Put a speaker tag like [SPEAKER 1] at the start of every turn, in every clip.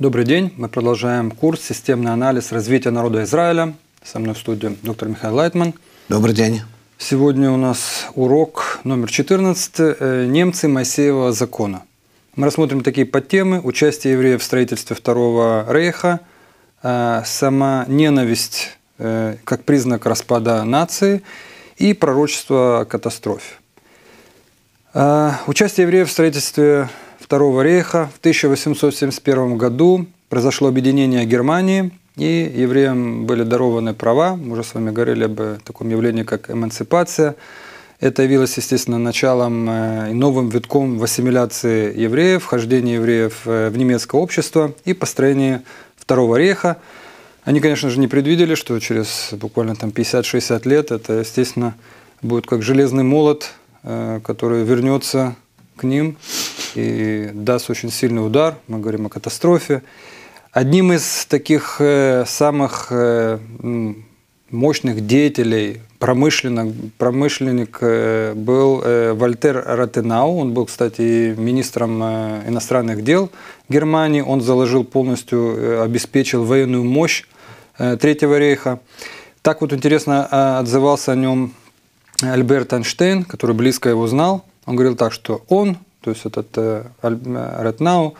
[SPEAKER 1] Добрый день. Мы продолжаем курс «Системный анализ развития народа Израиля». Со мной в студии доктор Михаил Лайтман. Добрый день. Сегодня у нас урок номер 14 э, «Немцы Моисеева закона». Мы рассмотрим такие подтемы – участие евреев в строительстве Второго Рейха, э, сама ненависть Э, как признак распада нации и пророчество о катастрофе. Э, участие евреев в строительстве Второго рейха в 1871 году произошло объединение Германии, и евреям были дарованы права. Мы уже с вами говорили об э, таком явлении, как эмансипация. Это явилось, естественно, началом и новым витком в ассимиляции евреев, вхождения евреев в немецкое общество и построении Второго рейха – они, конечно же, не предвидели, что через буквально там 50-60 лет это, естественно, будет как железный молот, э, который вернется к ним и даст очень сильный удар. Мы говорим о катастрофе. Одним из таких э, самых э, мощных деятелей промышленник, промышленник был Вольтер Ротенау. Он был, кстати, министром иностранных дел Германии. Он заложил полностью, обеспечил военную мощь Э, Третьего рейха. Так вот интересно э, отзывался о нем Альберт Эйнштейн, который близко его знал. Он говорил так, что он, то есть этот э, Ретнау,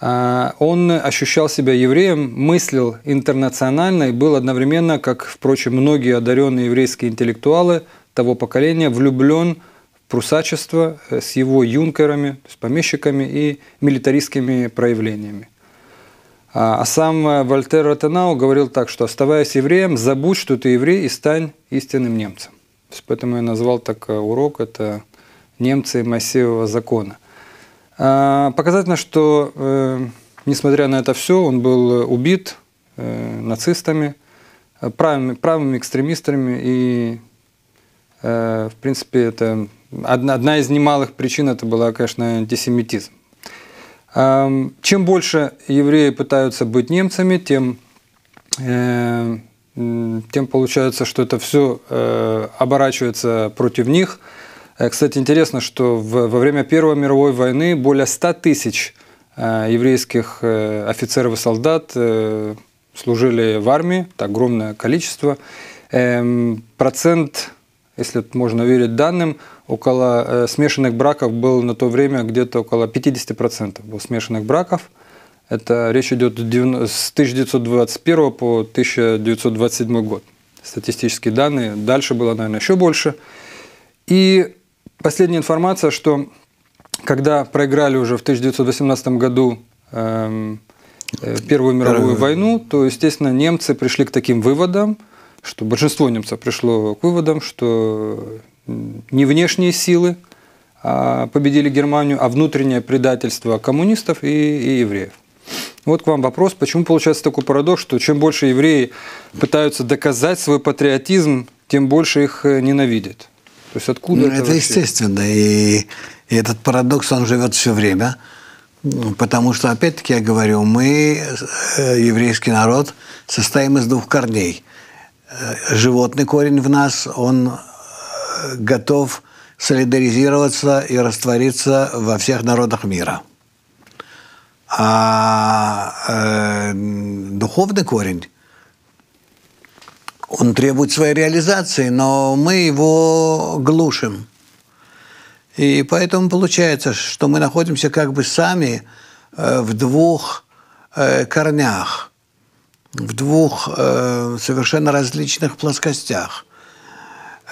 [SPEAKER 1] он ощущал себя евреем, мыслил интернационально и был одновременно, как, впрочем, многие одаренные еврейские интеллектуалы того поколения, влюблен в прусачество с его юнкерами, то есть помещиками и милитаристскими проявлениями. А, а сам э, Вольтер Ротенау говорил так, что оставаясь евреем, забудь, что ты еврей, и стань истинным немцем. Поэтому я назвал так э, урок, это немцы массивного закона. А, показательно, что э, несмотря на это все, он был убит нацистами, правыми, правыми экстремистами, и, в принципе, это одна, одна из немалых причин это была, конечно, антисемитизм. Чем больше евреи пытаются быть немцами, тем, э, тем получается, что это все э, оборачивается против них. Э, кстати, интересно, что во время Первой мировой войны более 100 тысяч еврейских офицеров и солдат служили в армии, это огромное количество. Эм, процент, если можно верить данным, около э, смешанных браков было на то время где-то около 50% было смешанных браков. Это речь идет с 1921 по 1927 год. Статистические данные. Дальше было, наверное, еще больше. И последняя информация, что когда проиграли уже в 1918 году эм, э, Первую мировую войну, то, естественно, немцы пришли к таким выводам, что большинство немцев пришло к выводам, что не внешние силы а победили Германию, а внутреннее предательство коммунистов и, и евреев. Вот к вам вопрос, почему получается такой парадокс, что чем больше евреи пытаются доказать свой патриотизм, тем больше их э, ненавидят. То есть откуда ну, это? Это естественно,
[SPEAKER 2] и, и этот парадокс он живет все время, ну, потому что опять-таки я говорю, мы э, еврейский народ состоим из двух корней. Э, животный корень в нас, он готов солидаризироваться и раствориться во всех народах мира. А э, духовный корень, он требует своей реализации, но мы его глушим. И поэтому получается, что мы находимся как бы сами э, в двух э, корнях, в двух э, совершенно различных плоскостях.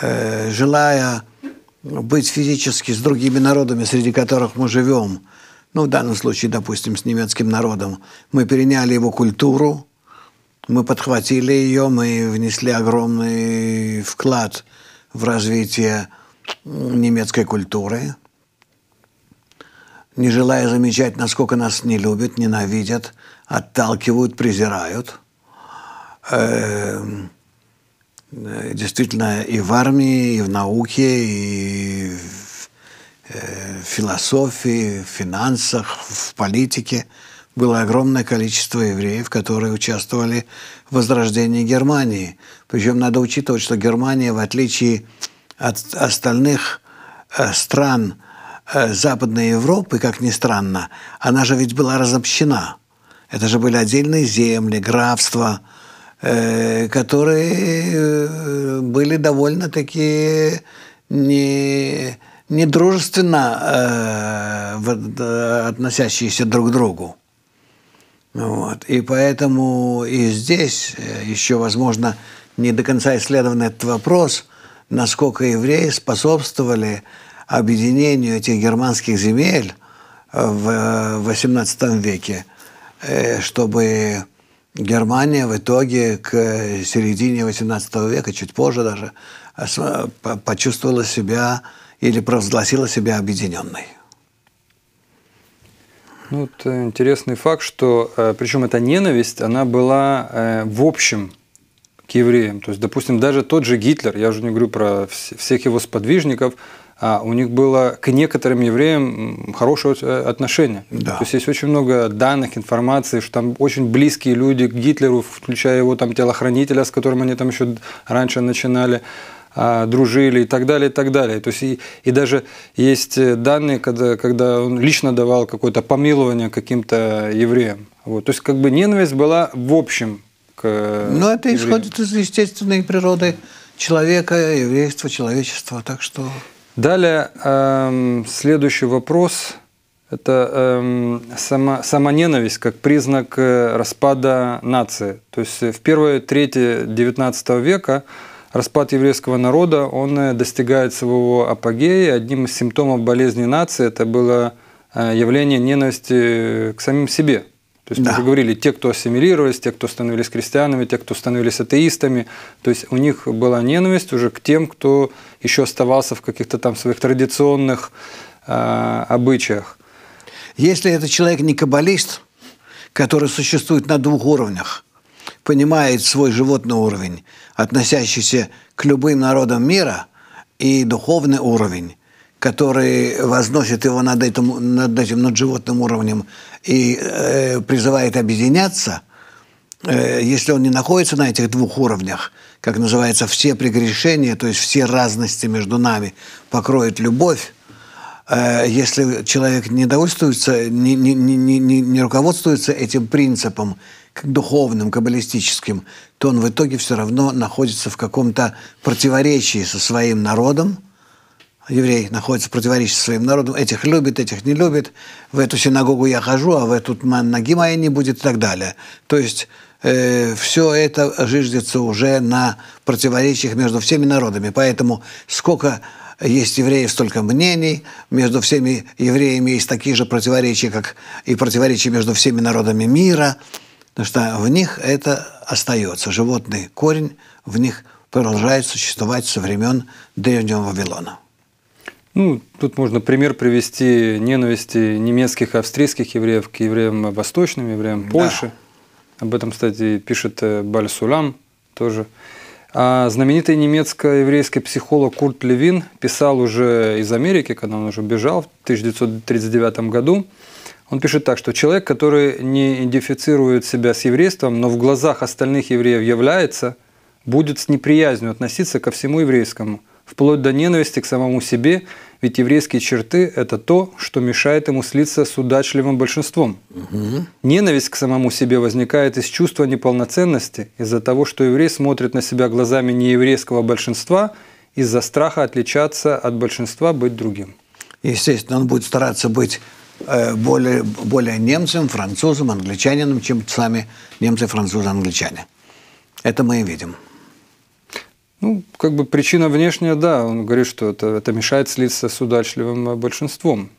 [SPEAKER 2] Э, желая быть физически с другими народами, среди которых мы живем, ну, в данном случае, допустим, с немецким народом, мы переняли его культуру, мы подхватили ее, мы внесли огромный вклад в развитие немецкой культуры, не желая замечать, насколько нас не любят, ненавидят, отталкивают, презирают. Эм Э, действительно и в армии, и в науке, и в э, философии, в финансах, в политике было огромное количество евреев, которые участвовали в возрождении Германии. Причем надо учитывать, что Германия, в отличие от остальных э, стран э, Западной Европы, как ни странно, она же ведь была разобщена. Это же были отдельные земли, графства – Э, которые э, были довольно-таки не, недружественно э, э, относящиеся друг к другу. Вот. И поэтому и здесь еще, возможно, не до конца исследован этот вопрос, насколько евреи способствовали объединению этих германских земель в XVIII веке, чтобы Германия в итоге к середине XVIII века, чуть позже даже, почувствовала себя или провозгласила себя объединенной.
[SPEAKER 1] Ну, вот э, интересный факт, что э, причем эта ненависть, она была э, в общем к евреям. То есть, допустим, даже тот же Гитлер, я уже не говорю про всех его сподвижников, а у них было к некоторым евреям хорошее э, отношение. Да. То есть есть очень много данных, информации, что там очень близкие люди к Гитлеру, включая его там телохранителя, с которым они там еще раньше начинали а, дружили и так далее, и так далее. То есть и, и даже есть э, данные, когда, когда он лично давал какое-то помилование каким-то евреям. Вот. То есть как бы ненависть была в общем к Ну, это евреям. исходит
[SPEAKER 2] из естественной природы человека, еврейства, человечества, так что...
[SPEAKER 1] Далее эм, следующий вопрос – это эм, сама, ненависть как признак э, распада нации. То есть э, в первой трети XIX века распад еврейского народа он э, достигает своего апогея. Одним из симптомов болезни нации это было явление ненависти к самим себе. То есть да. мы говорили, те, кто ассимилировались, те, кто становились крестьянами, те, кто становились атеистами, то есть у них была ненависть уже к тем, кто еще оставался в каких-то там своих традиционных
[SPEAKER 2] э, обычаях. Если этот человек не каббалист, который существует на двух уровнях, понимает свой животный уровень, относящийся к любым народам мира, и духовный уровень, который возносит его над этим, над этим над животным уровнем и э, призывает объединяться, э, если он не находится на этих двух уровнях – как называется, все прегрешения, то есть все разности между нами покроет любовь, э, если человек не довольствуется, не, не, не, не, не руководствуется этим принципом, как духовным, каббалистическим, то он в итоге все равно находится в каком-то противоречии со своим народом. Еврей находится в противоречии со своим народом. Этих любит, этих не любит. В эту синагогу я хожу, а в эту ноги моей не будет и так далее. То есть Э, все это жиждется уже на противоречиях между всеми народами. Поэтому сколько есть евреев столько мнений, между всеми евреями есть такие же противоречия, как и противоречия между всеми народами мира, потому что в них это остается. Животный корень в них продолжает существовать со времен Древнего Вавилона. Ну, тут можно пример
[SPEAKER 1] привести ненависти немецких и австрийских евреев к евреям восточным, евреям Польши. Да. Об этом, кстати, пишет э, Баль Сулям тоже. А знаменитый немецко-еврейский психолог Курт Левин писал уже из Америки, когда он уже бежал в 1939 году. Он пишет так, что человек, который не идентифицирует себя с еврейством, но в глазах остальных евреев является, будет с неприязнью относиться ко всему еврейскому, вплоть до ненависти к самому себе – ведь еврейские черты – это то, что мешает ему слиться с удачливым большинством. Угу. Ненависть к самому себе возникает из чувства неполноценности, из-за того, что еврей смотрит на себя глазами нееврейского большинства, из-за страха отличаться от большинства, быть другим.
[SPEAKER 2] Естественно, он будет стараться быть э, более, более немцем, французом, англичанином, чем сами немцы, французы, англичане. Это мы и видим.
[SPEAKER 1] Ну, как бы причина внешняя, да. Он говорит, что это, это мешает слиться с удачливым э, большинством.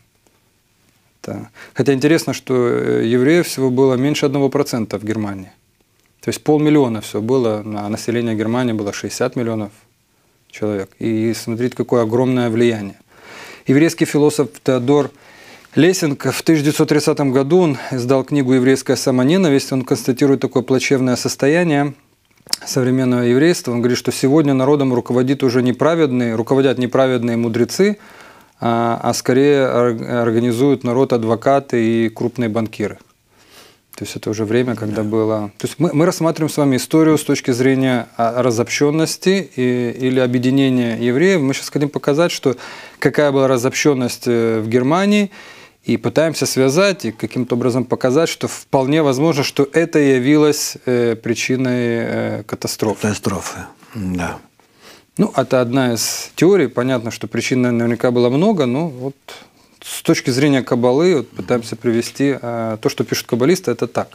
[SPEAKER 1] Это... Хотя интересно, что э, евреев всего было меньше 1% в Германии. То есть полмиллиона все было, на население Германии было 60 миллионов человек. И смотрите, какое огромное влияние. Еврейский философ Теодор Лесинг в 1930 году он издал книгу «Еврейская самоненависть». Он констатирует такое плачевное состояние – современного еврейства, он говорит, что сегодня народом руководит уже неправедные, руководят неправедные мудрецы, а, а скорее организуют народ адвокаты и крупные банкиры. То есть это уже время, когда да. было... То есть мы, мы рассматриваем с вами историю с точки зрения а, разобщенности и, или объединения евреев. Мы сейчас хотим показать, что какая была разобщенность э, в Германии – и пытаемся связать и каким-то образом показать, что вполне возможно, что это явилось э, причиной э, катастрофы. Катастрофы, да. Ну, это одна из теорий. Понятно, что причин наверняка было много, но вот с точки зрения кабалы вот пытаемся привести а, то, что пишут каббалисты, это так.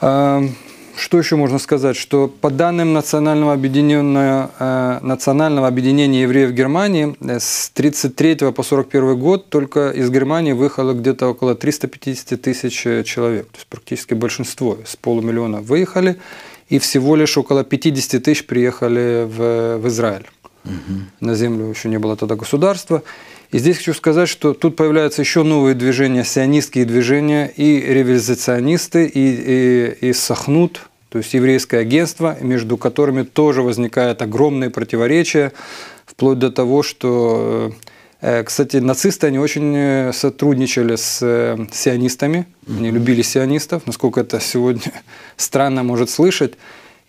[SPEAKER 1] Эм, что еще можно сказать? Что по данным Национального объединенного, э, Национального объединения евреев Германии э, с 1933 по 1941 год только из Германии выехало где-то около 350 тысяч э, человек. То есть практически большинство с полумиллиона выехали, и всего лишь около 50 тысяч приехали в, в Израиль. Угу. На землю еще не было тогда государства. И здесь хочу сказать, что тут появляются еще новые движения, сионистские движения, и революционисты, и, и, и Сахнут, то есть еврейское агентство, между которыми тоже возникают огромные противоречия, вплоть до того, что э, э, кстати, нацисты, они очень э, сотрудничали с сионистами, они любили сионистов, насколько это сегодня странно может слышать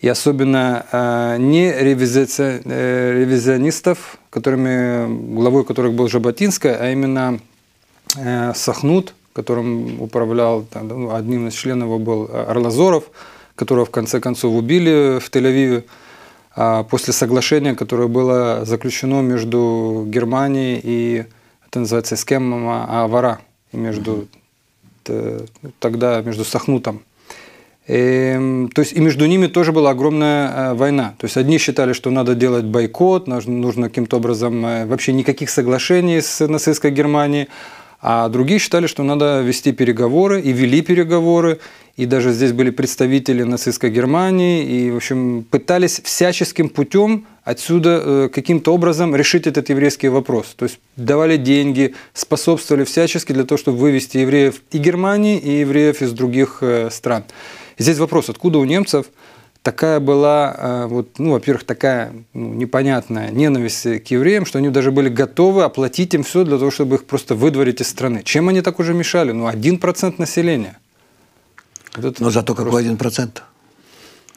[SPEAKER 1] и особенно э, не э, ревизионистов, которыми, главой которых был Жаботинская, а именно э, Сахнут, которым управлял, там, ну, одним из членов его был э, Орлазоров, которого в конце концов убили в Тель-Авиве э, после соглашения, которое было заключено между Германией и, это называется, с а, Авара, между, mm -hmm. тогда между Сахнутом и, эм, то есть и между ними тоже была огромная э, война. То есть одни считали, что надо делать бойкот, нужно каким-то образом э, вообще никаких соглашений с нацистской Германией, а другие считали, что надо вести переговоры и вели переговоры. И даже здесь были представители нацистской Германии, и, в общем, пытались всяческим путем отсюда э, каким-то образом решить этот еврейский вопрос. То есть давали деньги, способствовали всячески для того, чтобы вывести евреев и Германии, и евреев из других стран. Здесь вопрос, откуда у немцев такая была, э, вот, ну, во-первых, такая ну, непонятная ненависть к евреям, что они даже были готовы оплатить им все для того, чтобы их просто выдворить из страны. Чем они так уже мешали? Ну, 1% населения. Вот Но
[SPEAKER 2] зато просто... какой 1%?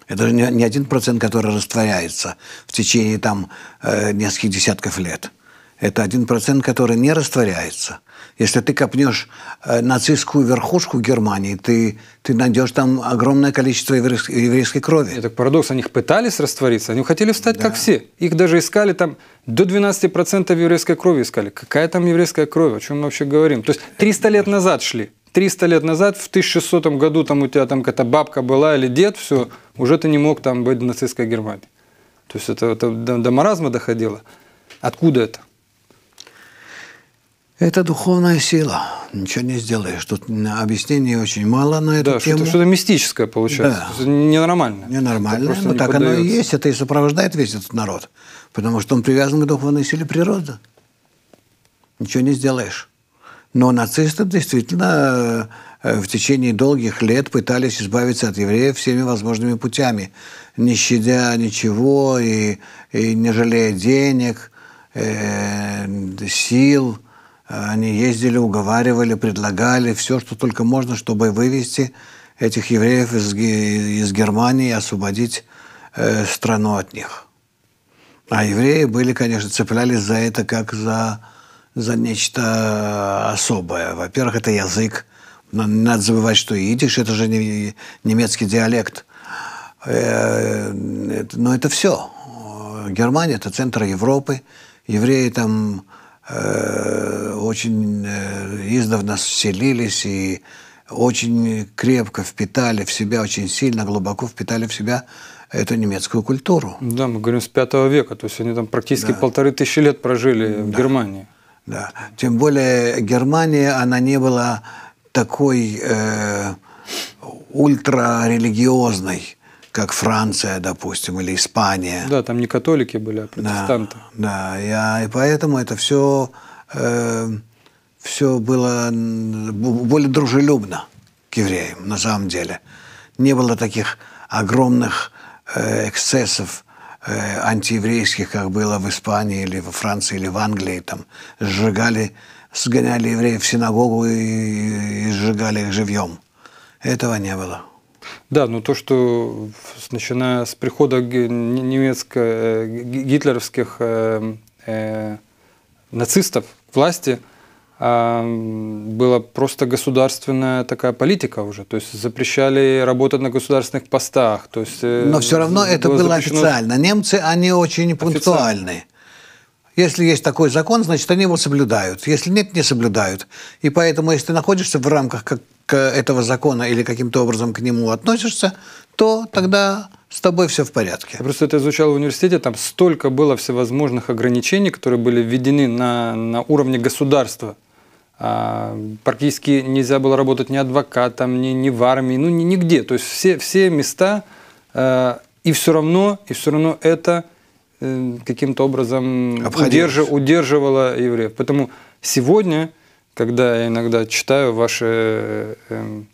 [SPEAKER 2] Это же не один процент, который растворяется в течение там э, нескольких десятков лет. Это один процент, который не растворяется – если ты копнешь э, нацистскую верхушку Германии, ты, ты найдешь там огромное количество еврейской, еврейской крови.
[SPEAKER 1] Это парадокс. Они пытались раствориться, они хотели встать, да. как все. Их даже искали там до 12% еврейской крови искали. Какая там еврейская кровь? О чем мы вообще говорим? То есть 300 э, лет э, назад шли. 300 лет назад, в 1600 году, там у тебя там какая-то бабка была или дед, все, уже ты не мог там быть в нацистской Германии. То есть это, это до, до маразма доходило. Откуда это?
[SPEAKER 2] Это духовная сила. Ничего не сделаешь. Тут объяснений очень мало на эту да, тему. Что-то, что мистическое получается. Да. Ненормально. Ненормально. Но не так поддается. оно и есть. Это и сопровождает весь этот народ. Потому что он привязан к духовной силе природы. Ничего не сделаешь. Но нацисты действительно э, в течение долгих лет пытались избавиться от евреев всеми возможными путями, не щадя ничего и, и не жалея денег, э, сил – они ездили, уговаривали, предлагали все, что только можно, чтобы вывести этих евреев из, из Германии и освободить э, страну от них. А евреи были, конечно, цеплялись за это как за, за нечто э, особое. Во-первых, это язык. надо забывать, что идиш – это же не, немецкий диалект. Э, э, но это все. Германия – это центр Европы. Евреи там Э, очень э, издавна селились и очень крепко впитали в себя, очень сильно, глубоко впитали в себя эту немецкую культуру.
[SPEAKER 1] Да, мы говорим с пятого века, то есть они там практически да. полторы тысячи лет прожили да. в Германии.
[SPEAKER 2] Да, тем более Германия, она не была такой э, ультрарелигиозной, как Франция, допустим, или Испания. Да, там не католики были, а протестанты. Да, да я, и поэтому это все, э, все было более дружелюбно к евреям, на самом деле. Не было таких огромных э, эксцессов э, антиеврейских, как было в Испании или во Франции или в Англии. Там сжигали, сгоняли евреев в синагогу и, и сжигали их живьем. Этого не было.
[SPEAKER 1] Да, но то, что начиная с прихода немецко э, гитлеровских э, э, нацистов к власти, была просто государственная такая политика уже, то есть запрещали работать на государственных постах, то есть. Но все равно это было, было запрещено... официально.
[SPEAKER 2] Немцы они очень пунктуальны. Официально. Если есть такой закон, значит, они его соблюдают. Если нет, не соблюдают. И поэтому, если ты находишься в рамках как к этого закона или каким-то образом к нему относишься, то тогда с тобой все в порядке. Я просто это изучал в университете, там столько
[SPEAKER 1] было всевозможных ограничений, которые были введены на, на уровне государства. А, практически нельзя было работать ни адвокатом, ни, ни в армии, ну ни, нигде. То есть все, все места, а, и все равно, и все равно это Э, каким-то образом удерж... удерживала евреев. Поэтому сегодня, когда я иногда читаю ваши э, эм,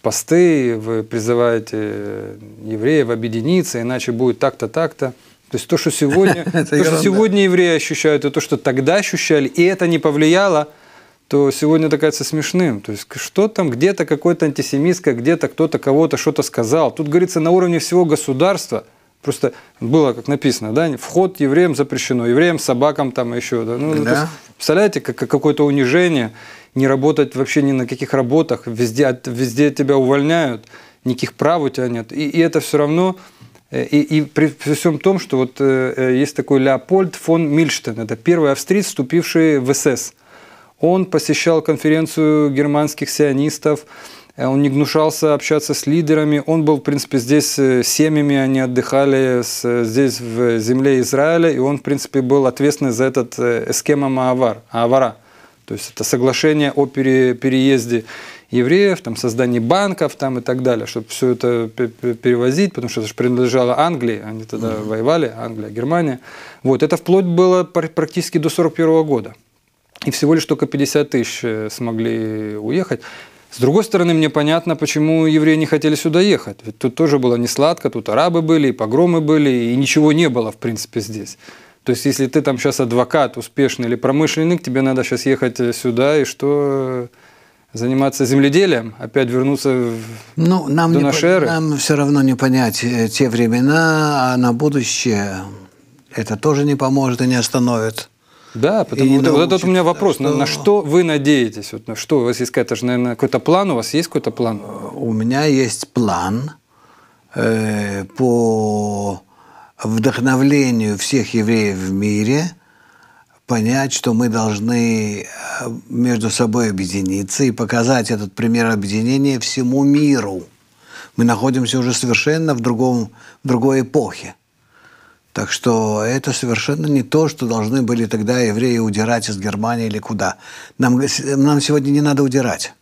[SPEAKER 1] посты, вы призываете э, евреев объединиться, иначе будет так-то, так-то. То есть то, что сегодня, то, что сегодня евреи ощущают, и то, что тогда ощущали, и это не повлияло, то сегодня это кажется смешным. То есть что там, где-то какой-то антисемитское, где-то кто-то кого-то что-то сказал. Тут говорится на уровне всего государства – Просто было, как написано, да, вход евреям запрещено, евреям, собакам там еще. Да? Ну, да. Есть, представляете, как, какое-то унижение, не работать вообще ни на каких работах, везде, везде тебя увольняют, никаких прав у тебя нет. И, и это все равно, э, и, и при, всем том, что вот э, э, есть такой Леопольд фон Мильштен, это первый австриец, вступивший в СС. Он посещал конференцию германских сионистов, Э, он не гнушался общаться с лидерами, он был, в принципе, здесь э, семьями, они отдыхали с, э, здесь в земле Израиля, и он, в принципе, был ответственный за этот эскема Маавар, Аавара, то есть это соглашение о пере, переезде евреев, там, создании банков там, и так далее, чтобы все это перевозить, потому что это же принадлежало Англии, они тогда mm-hmm. воевали, Англия, Германия. Вот, это вплоть было практически до 1941 года. И всего лишь только 50 тысяч смогли уехать. С другой стороны, мне понятно, почему евреи не хотели сюда ехать. Ведь тут тоже было не сладко, тут арабы были, и погромы были, и ничего не было, в принципе, здесь. То есть, если ты там сейчас адвокат успешный или промышленник, тебе надо сейчас ехать э, сюда, и что э, заниматься земледелием, опять вернуться в
[SPEAKER 2] ну, нам до не эры? Нам все равно не понять э, те времена, а на будущее это тоже не поможет и не остановит.
[SPEAKER 1] Да, потому что вот этот у меня вопрос. Что... На, на что вы надеетесь? Вот на что у вас есть какая-то же, наверное, какой-то план? У вас есть какой-то план? Э, у меня есть
[SPEAKER 2] план э, по вдохновлению всех евреев в мире понять, что мы должны э, между собой объединиться и показать этот пример объединения всему миру. Мы находимся уже совершенно в, другом, в другой эпохе. Так что это совершенно не то, что должны были тогда евреи удирать из Германии или куда. Нам, нам сегодня не надо удирать.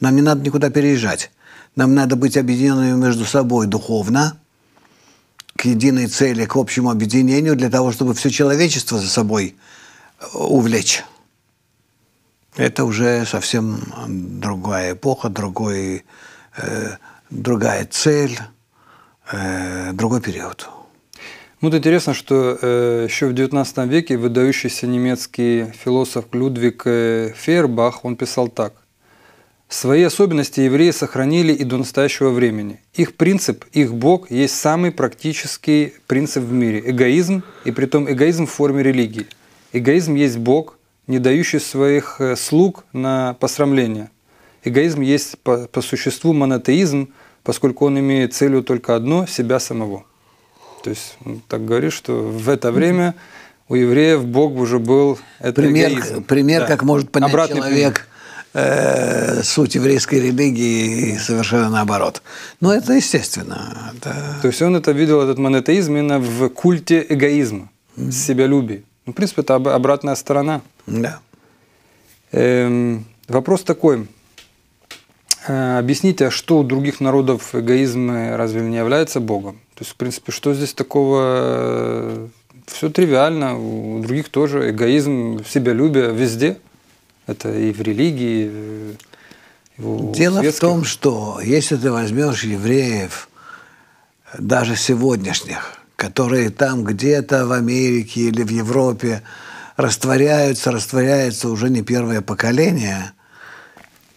[SPEAKER 2] Нам не надо никуда переезжать. Нам надо быть объединенными между собой духовно, к единой цели, к общему объединению, для того, чтобы все человечество за собой э, увлечь. Это уже совсем другая эпоха, другой, э, другая цель, э, другой период. Ну, вот интересно, что
[SPEAKER 1] э, еще в XIX веке выдающийся немецкий философ Людвиг э, Фейербах, он писал так. Свои особенности евреи сохранили и до настоящего времени. Их принцип, их Бог есть самый практический принцип в мире – эгоизм, и при том эгоизм в форме религии. Эгоизм есть Бог, не дающий своих э, слуг на посрамление. Эгоизм есть по, по существу монотеизм, поскольку он имеет целью только одно – себя самого. То есть ну, так говоришь, что в
[SPEAKER 2] это время
[SPEAKER 1] у евреев Бог уже был это пример, эгоизм. Пример, да. как может понять Обратный человек
[SPEAKER 2] э, суть еврейской религии совершенно наоборот. Но ну, это естественно. Это...
[SPEAKER 1] То есть он это видел, этот монотеизм, именно в культе эгоизма, mm-hmm. себялюбия. Ну, в принципе, это обратная сторона. Да. Эм, вопрос такой. Э, объясните, а что у других народов эгоизм э, разве не является Богом? То есть, в принципе, что здесь такого? Все тривиально, у других тоже эгоизм, себялюбие везде. Это и в религии, и в Дело
[SPEAKER 2] светских. в том, что если ты возьмешь евреев, даже сегодняшних, которые там где-то в Америке или в Европе растворяются, растворяются уже не первое поколение,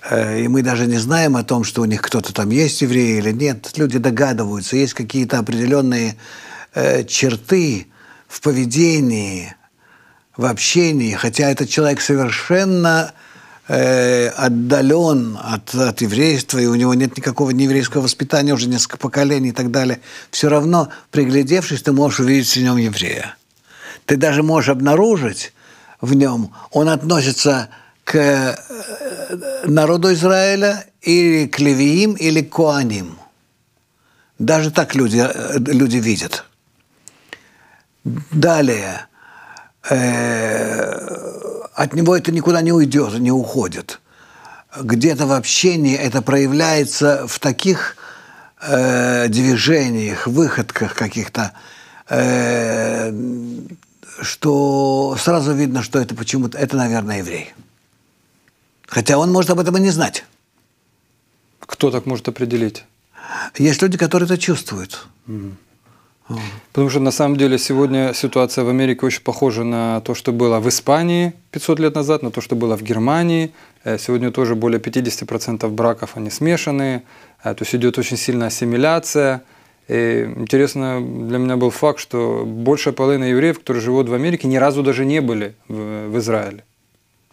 [SPEAKER 2] Э, и мы даже не знаем о том, что у них кто-то там есть евреи или нет. Люди догадываются, есть какие-то определенные э, черты в поведении, в общении, хотя этот человек совершенно э, отдален от, от еврейства, и у него нет никакого нееврейского воспитания уже несколько поколений и так далее, все равно, приглядевшись, ты можешь увидеть в нем еврея. Ты даже можешь обнаружить в нем, он относится к э, народу Израиля, или к левиим, или к куаним. Даже так люди, э, люди видят. Далее. Э, от него это никуда не уйдет, не уходит. Где-то в общении это проявляется в таких э, движениях, выходках каких-то, э, что сразу видно, что это почему-то, это, наверное, еврей. Хотя он может об этом и не знать.
[SPEAKER 1] Кто так может
[SPEAKER 2] определить? Есть люди, которые это чувствуют. Mm.
[SPEAKER 1] Потому что на самом деле сегодня ситуация в Америке очень похожа на то, что было в Испании 500 лет назад, на то, что было в Германии. Э, сегодня тоже более 50% браков, они смешанные. Э, то есть идет очень сильная ассимиляция. И интересно для меня был факт, что большая половина евреев, которые живут в Америке, ни разу даже не были в, в Израиле.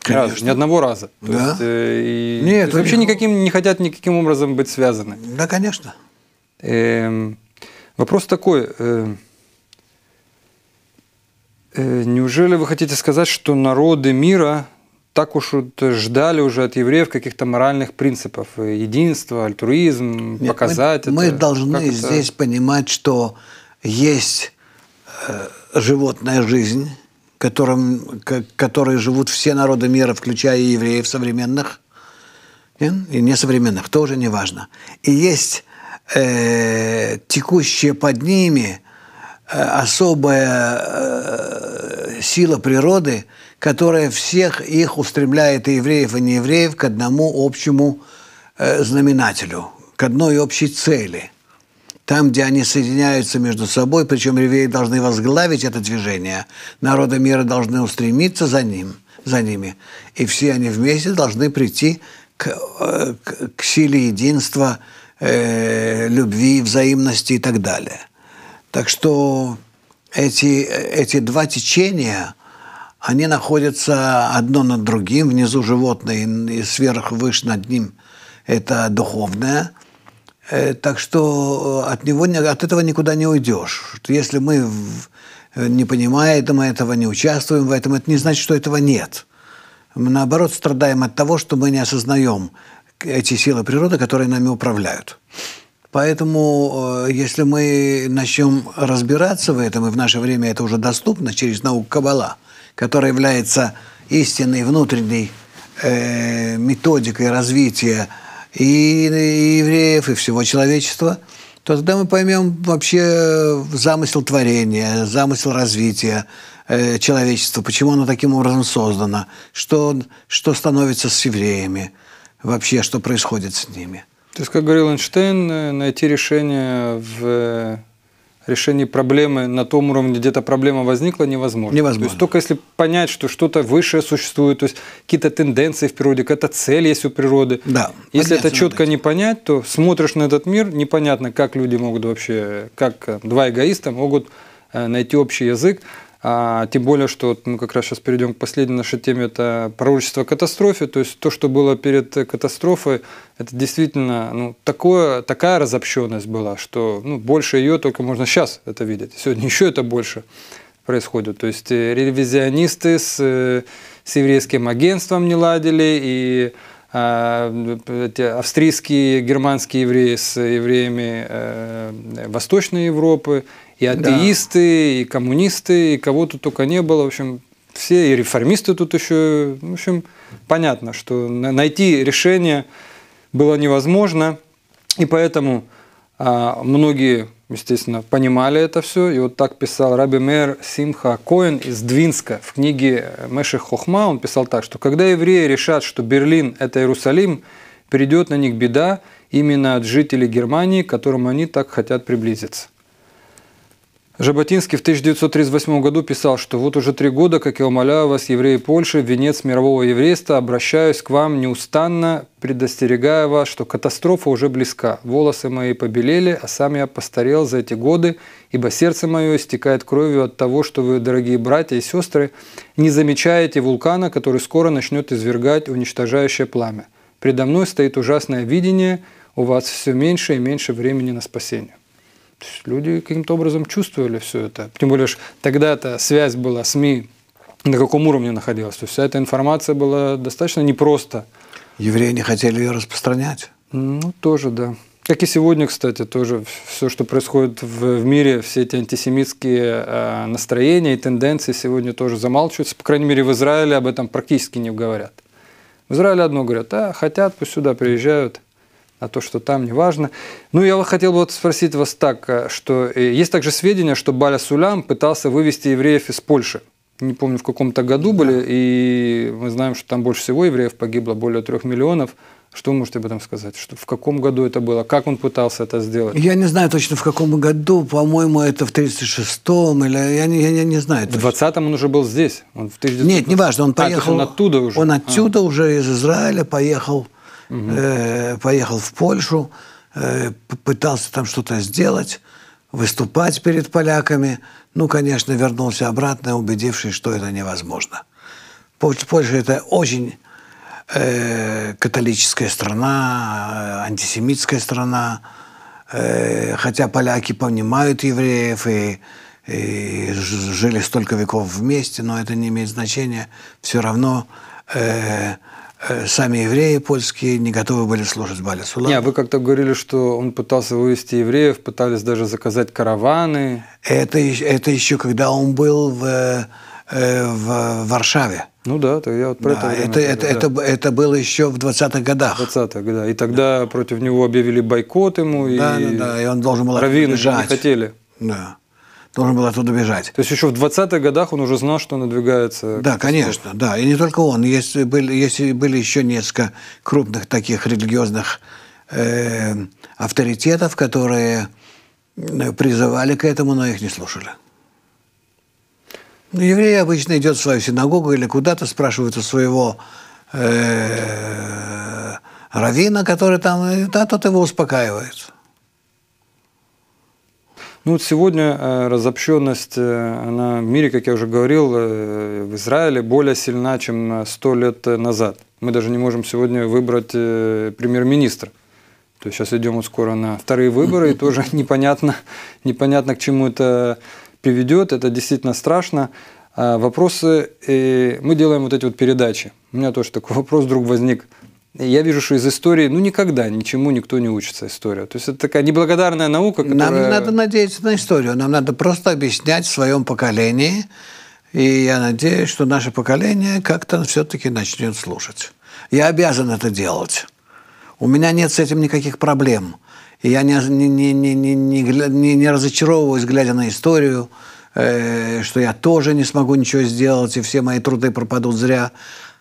[SPEAKER 1] Раз, ни одного раза. Да? есть, э, и, Нет, то есть вообще никаким не хотят никаким образом быть связаны. Да, конечно. Э, вопрос такой. Э, э, неужели вы хотите сказать, что народы мира так уж вот ждали уже от евреев каких-то моральных принципов, единства, альтруизм, Нет, показать мы, это. Мы должны как здесь
[SPEAKER 2] понимать, что есть э, животная жизнь, которым, которые живут все народы мира, включая и евреев современных, и несовременных, тоже не важно. И есть э, текущие под ними э, особая э, сила природы, которая всех их устремляет, и евреев, и неевреев, к одному общему э, знаменателю, к одной общей цели – там, где они соединяются между собой, причем ревеи должны возглавить это движение, народы мира должны устремиться за, ним, за ними, и все они вместе должны прийти к, э, к, к силе единства, э, любви, взаимности и так далее. Так что эти, эти два течения, они находятся одно над другим, внизу животное и сверху выше над ним – это духовное – Э, так что э, от, него, от этого никуда не уйдешь. Если мы э, не понимаем этого, не участвуем в этом, это не значит, что этого нет. Мы, наоборот, страдаем от того, что мы не осознаем эти силы природы, которые нами управляют. Поэтому, если мы начнем разбираться в этом, и в наше время это уже доступно через науку Каббала, которая является истинной внутренней э, методикой развития и, евреев, и всего человечества, то тогда мы поймем вообще э, замысел творения, замысел развития э, человечества, почему оно таким образом создано, что, что становится с евреями, вообще, что происходит с ними.
[SPEAKER 1] То есть, как говорил Эйнштейн, э, найти решение в э, решение проблемы на том уровне, где то проблема возникла, невозможно. Невозможно. То есть только если понять, что что-то высшее существует, то есть какие-то тенденции в природе, какая-то цель есть у природы. Да. Если это четко не понять, то смотришь на этот мир, непонятно, как люди могут вообще, как э, два эгоиста могут э, найти общий язык. А, тем более, что вот мы как раз сейчас перейдем к последней нашей теме, это пророчество катастрофе. То есть то, что было перед катастрофой, это действительно ну, такое, такая разобщенность была, что ну, больше ее только можно сейчас это видеть. Сегодня еще это больше происходит. То есть э, ревизионисты с, э, с еврейским агентством не ладили, и а, эти австрийские, германские евреи с евреями э, Восточной Европы, и атеисты, да. и коммунисты, и кого тут только не было. В общем, все, и реформисты тут еще. В общем, понятно, что найти решение было невозможно. И поэтому а, многие, естественно, понимали это все. И вот так писал Раби Мэр Симха Коэн из Двинска в книге Меши Хохма. Он писал так, что когда евреи решат, что Берлин – это Иерусалим, придет на них беда именно от жителей Германии, к которым они так хотят приблизиться. Жаботинский в 1938 году писал, что вот уже три года, как я умоляю вас, евреи Польши, венец мирового еврейства, обращаюсь к вам неустанно, предостерегая вас, что катастрофа уже близка. Волосы мои побелели, а сам я постарел за эти годы, ибо сердце мое истекает кровью от того, что вы, дорогие братья и сестры, не замечаете вулкана, который скоро начнет извергать уничтожающее пламя. Предо мной стоит ужасное видение, у вас все меньше и меньше времени на спасение. То есть люди каким-то образом чувствовали все это. Тем более, что тогда-то связь была СМИ на каком уровне находилась. То есть вся эта информация была достаточно непросто.
[SPEAKER 2] Евреи не хотели ее распространять? Ну, тоже, да.
[SPEAKER 1] Как и сегодня, кстати, тоже все, что происходит в, в мире, все эти антисемитские э, настроения и тенденции сегодня тоже замалчиваются. По крайней мере, в Израиле об этом практически не говорят. В Израиле одно говорят, а хотят, пусть сюда приезжают а то, что там, неважно. Ну, я хотел вот спросить вас так, э, что э, есть также сведения, что Баля Сулям пытался вывести евреев из Польши. Не помню, в каком-то году да. были, и мы знаем, что там больше всего евреев погибло, более трех миллионов. Что вы можете об этом сказать? Что, в каком году это было? Как он пытался это сделать?
[SPEAKER 2] Я не знаю точно, в каком году. По-моему, это в 36-м или... Я не, я, не знаю
[SPEAKER 1] В 20-м он уже был здесь? Он в 1900... Нет, неважно. А, он поехал... А, он оттуда уже?
[SPEAKER 2] Он оттуда а. уже из Израиля поехал угу. э, поехал в Польшу, э, пытался там что-то сделать, выступать перед поляками. Ну, конечно, вернулся обратно, убедившись, что это невозможно. Польша – это очень э, католическая страна, э, антисемитская страна, э, хотя поляки понимают евреев и, и жили столько веков вместе, но это не имеет значения. Все равно э, Э, сами евреи польские не готовы были служить Балисула. Не, вы
[SPEAKER 1] как-то говорили, что он пытался вывести евреев, пытались даже заказать караваны.
[SPEAKER 2] Это, это еще когда он был в, э, э, в Варшаве. Ну да, то я вот про да, это, это, это, это, да. это было еще в 20-х годах.
[SPEAKER 1] 20-х, да. И тогда да. против него объявили бойкот ему. Да, и да, да. И он должен был Раввины не хотели.
[SPEAKER 2] Да должен был оттуда бежать.
[SPEAKER 1] То есть еще в 20-х годах он уже знал, что надвигается... Да, конечно,
[SPEAKER 2] да. И не только он. Есть, были, есть, были еще несколько крупных таких религиозных э, авторитетов, которые э, призывали к этому, но их не слушали. Ну, еврей обычно идет в свою синагогу или куда-то, спрашивает у своего э, равина, который там, да, тот его успокаивает.
[SPEAKER 1] Ну вот сегодня э, разобщенность, э, она в мире, как я уже говорил, э, в Израиле более сильна, чем сто лет назад. Мы даже не можем сегодня выбрать премьер-министра. То есть сейчас идем вот скоро на вторые выборы, и тоже непонятно, непонятно к чему это приведет. Это действительно страшно. А вопросы, и мы делаем вот эти вот передачи. У меня тоже такой вопрос вдруг возник я вижу, что из истории, ну, никогда ничему никто не учится, история. То есть это такая неблагодарная наука, которая... Нам надо
[SPEAKER 2] надеяться на историю, нам надо просто объяснять в своем поколении, и я надеюсь, что наше поколение как-то все-таки начнет слушать. Я обязан это делать. У меня нет с этим никаких проблем. И я не, не, не, не, не, не, не разочаровываюсь, глядя на историю, э, что я тоже не смогу ничего сделать, и все мои труды пропадут зря.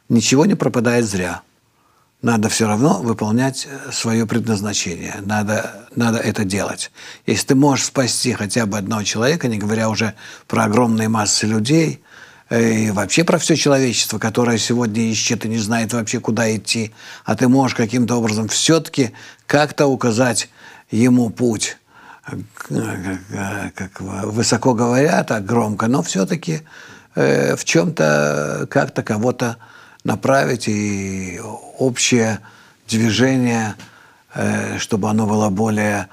[SPEAKER 2] Ничего не пропадает зря надо все равно выполнять э, свое предназначение. Надо, надо это делать. Если ты можешь спасти хотя бы одного человека, не говоря уже про огромные массы людей, э, и вообще про все человечество, которое сегодня ищет и не знает вообще, куда идти, а ты можешь каким-то образом все-таки как-то указать ему путь. Э, как высоко говорят, а громко, но все-таки в чем-то как-то кого-то направить и общее движение, э, чтобы оно было более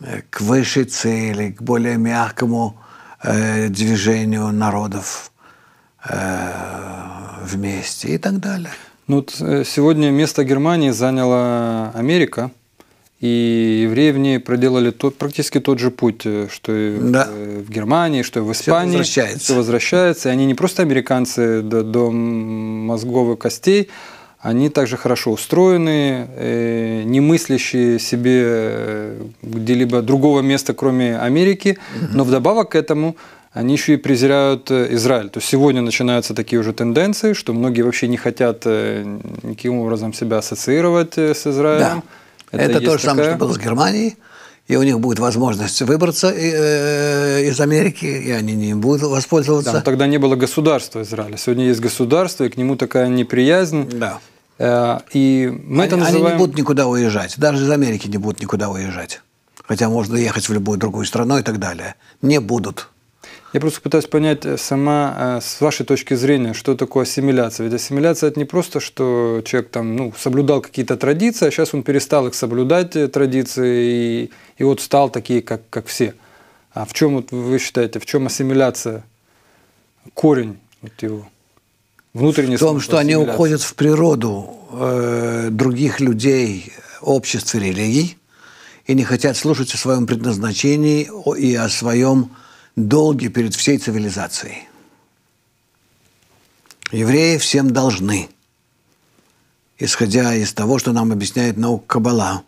[SPEAKER 2] э, к высшей цели, к более мягкому э, движению народов вместе и так далее. Ну вот
[SPEAKER 1] сегодня место Германии заняла Америка – и евреи в ней проделали тот, практически тот же путь, э, что и да. Э, в Германии, что и в Испании. Все возвращается. Все возвращается. И они не просто американцы до, до мозговых костей, они также хорошо устроены, э, не мыслящие себе где-либо другого места, кроме Америки. Но вдобавок к этому они еще и презирают Израиль. То есть сегодня начинаются такие уже тенденции, что многие вообще не хотят никаким
[SPEAKER 2] образом себя ассоциировать с Израилем. Да
[SPEAKER 1] это, это то же такая... самое, что было с
[SPEAKER 2] Германией. И у них будет возможность выбраться э, из Америки, и они не будут воспользоваться. Да,
[SPEAKER 1] тогда не было государства Израиля. Сегодня есть государство, и к нему такая неприязнь. Да. Э, и мы они, это называем... Они не будут
[SPEAKER 2] никуда уезжать. Даже из Америки не будут никуда уезжать. Хотя можно ехать в любую другую страну и так далее. Не будут. Я просто пытаюсь понять э,
[SPEAKER 1] сама э, с вашей точки зрения, что такое ассимиляция. Ведь ассимиляция – это не просто, что человек там, ну, соблюдал какие-то традиции, а сейчас он перестал их соблюдать, э, традиции, и, и вот стал такие, как, как все. А в чем вот вы считаете, в чем ассимиляция,
[SPEAKER 2] корень вот его? Внутренний
[SPEAKER 1] в том, что они уходят
[SPEAKER 2] в природу э, других людей, обществ и религий, и не хотят слушать о своем предназначении и о своем долги перед всей цивилизацией. Евреи всем должны, исходя из того, что нам объясняет наука Каббала.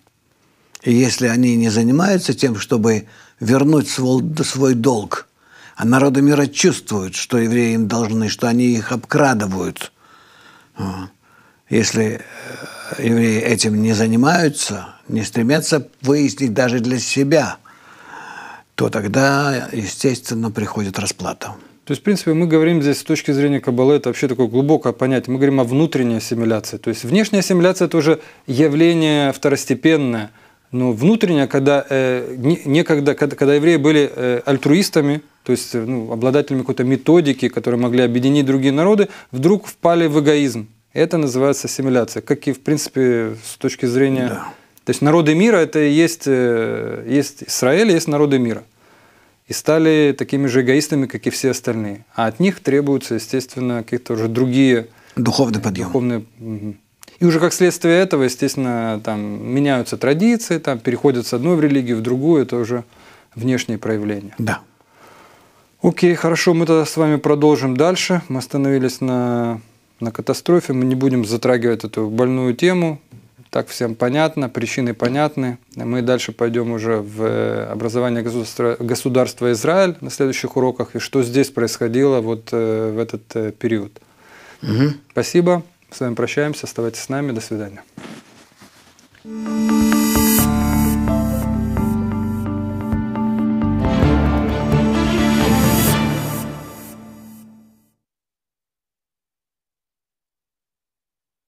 [SPEAKER 2] И если они не занимаются тем, чтобы вернуть свой долг, а народы мира чувствуют, что евреи им должны, что они их обкрадывают. А, если э, евреи этим не занимаются, не стремятся выяснить даже для себя – то тогда, естественно, приходит расплата. То есть, в принципе,
[SPEAKER 1] мы говорим здесь с точки зрения Каббалы, это вообще такое глубокое понятие. Мы говорим о внутренней ассимиляции. То есть, внешняя ассимиляция – это уже явление второстепенное. Но внутренняя, когда, э, некогда, когда, когда евреи были э, альтруистами, то есть э, ну, обладателями какой-то методики, которые могли объединить другие народы, вдруг впали в эгоизм. Это называется ассимиляция, как и, в принципе, с точки зрения да. То есть народы мира – это есть, э, есть Израиль, есть народы мира. И стали такими же эгоистами, как и все остальные. А от них требуются, естественно, какие-то уже другие… Духовный подъем. Духовные, угу. И уже как следствие этого, естественно, там меняются традиции, там переходят с одной в религию в другую, это уже внешние проявления. Да. Окей, хорошо, мы тогда с вами продолжим дальше. Мы остановились на, на катастрофе, мы не будем затрагивать эту больную тему так всем понятно, причины понятны. Мы дальше пойдем уже в э, образование государства, государства Израиль на следующих уроках и что здесь происходило вот э, в этот э, период. Угу. Спасибо. С вами прощаемся. Оставайтесь с нами. До свидания.